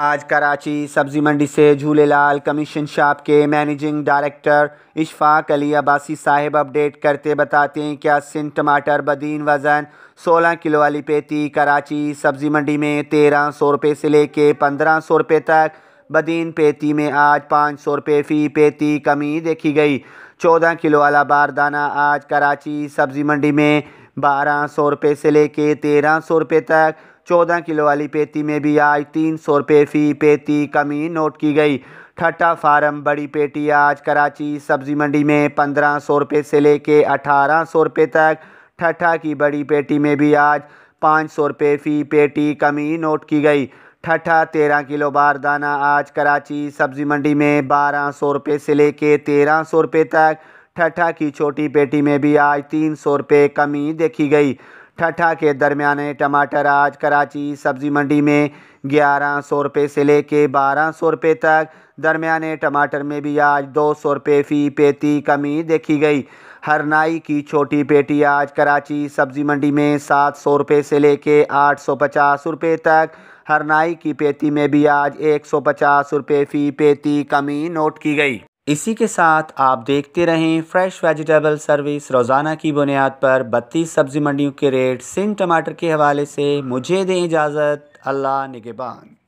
आज कराची सब्ज़ी मंडी से झूलेलाल कमीशन शॉप के मैनेजिंग डायरेक्टर इशफाक अली अब्बासी साहब अपडेट करते बताते हैं क्या सिंह टमाटर बदीन वज़न 16 किलो वाली पेती कराची सब्ज़ी मंडी में तेरह सौ रुपये से लेके पंद्रह सौ रुपये तक बदीन पेती में आज पाँच सौ रुपये फ़ी पेती कमी देखी गई चौदह किलो वाला बारदाना आज कराची सब्ज़ी मंडी में बारह सौ रुपये से लेके तेरह सौ रुपये तक चौदह किलो वाली पेटी में भी आज तीन सौ रुपये फ़ी पेटी कमी नोट की गई ठट्टा फार्म बड़ी पेटी आज कराची सब्ज़ी मंडी में पंद्रह सौ रुपये से लेके अठारह सौ रुपये तक ठट्ठा की बड़ी पेटी में भी आज पाँच सौ रुपये फ़ी पेटी कमी नोट की गई ठट्ठा तेरह किलो बार दाना आज कराची सब्ज़ी मंडी में बारह सौ रुपये से लेके तेरह सौ रुपये तक ठठा की छोटी पेटी में भी आज तीन सौ रुपये कमी देखी गई ठठा के दरमियाने टमाटर आज कराची सब्ज़ी मंडी में ग्यारह सौ रुपये से लेके बारह सौ रुपये तक दरमियाने टमाटर में भी आज दो सौ रुपये फ़ी पेती कमी देखी गई हरनाई की छोटी पेटी आज कराची सब्ज़ी मंडी में सात सौ रुपये से लेके आठ सौ पचास रुपये तक हरनाई की पेती में भी आज एक सौ पचास रुपये फ़ी पेती कमी नोट की गई इसी के साथ आप देखते रहें फ्रेश वेजिटेबल सर्विस रोज़ाना की बुनियाद पर बत्तीस सब्ज़ी मंडियों के रेट सिंह टमाटर के हवाले से मुझे दें इजाज़त अल्लाह निगेबान